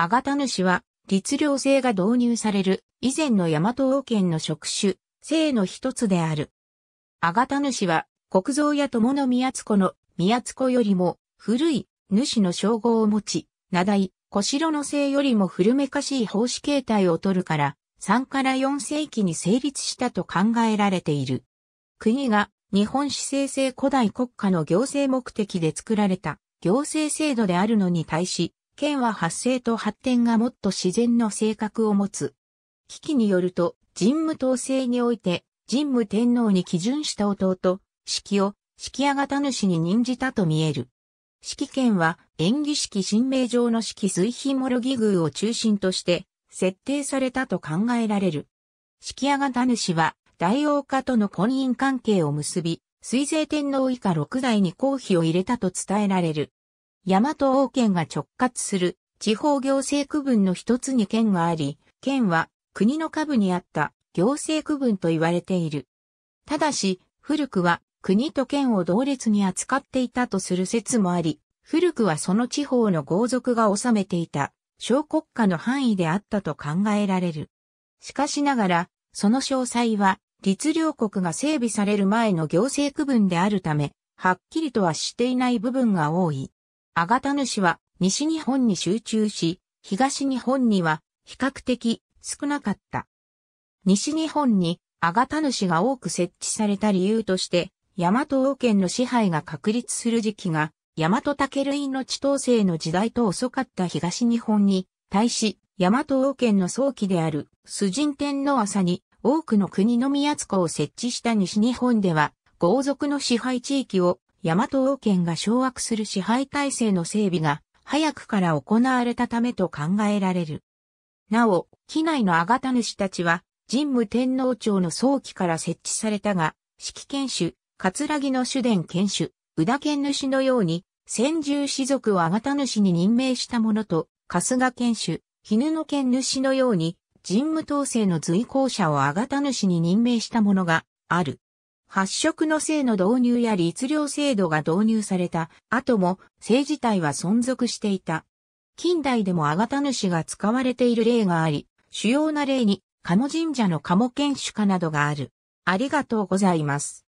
アガタヌシは、律令制が導入される、以前の大和王権の職種、姓の一つである。アガタヌシは、国蔵や友の宮津子の、宮津子よりも、古い、主の称号を持ち、名代、小城の姓よりも古めかしい奉仕形態を取るから、3から4世紀に成立したと考えられている。国が日本史政制古代国家の行政目的で作られた行政制度であるのに対し、剣は発生と発展がもっと自然の性格を持つ。危機によると、神武統制において、神武天皇に基準した弟、式を、式屋型主に任じたと見える。式県は、演技式神明上の式水品諸義宮を中心として、設定されたと考えられる。式屋型主は、大王家との婚姻関係を結び、水税天皇以下六代に公費を入れたと伝えられる。大和王権が直轄する地方行政区分の一つに県があり、県は国の下部にあった行政区分と言われている。ただし、古くは国と県を同列に扱っていたとする説もあり、古くはその地方の豪族が治めていた小国家の範囲であったと考えられる。しかしながら、その詳細は、律令国が整備される前の行政区分であるため、はっきりとはしていない部分が多い。アガタヌシは西日本に集中し、東日本には比較的少なかった。西日本にアガタヌシが多く設置された理由として、大和王権の支配が確立する時期が、大和竹類の地統制の時代と遅かった東日本に、対し、大和王権の早期である、崇神天皇朝に、多くの国の宮津子を設置した西日本では、豪族の支配地域を大和王権が掌握する支配体制の整備が早くから行われたためと考えられる。なお、機内のあがた主たちは、神武天皇朝の早期から設置されたが、式揮権主、葛城の主殿権主、宇田権主のように、先住士族をあがた主に任命したものと、春日権主、絹の権主のように、神武統制の随行者をあがた主に任命したものがある。発色の性の導入や律令制度が導入された後も性自体は存続していた。近代でもあがた主が使われている例があり、主要な例に、鴨神社の鴨犬種家などがある。ありがとうございます。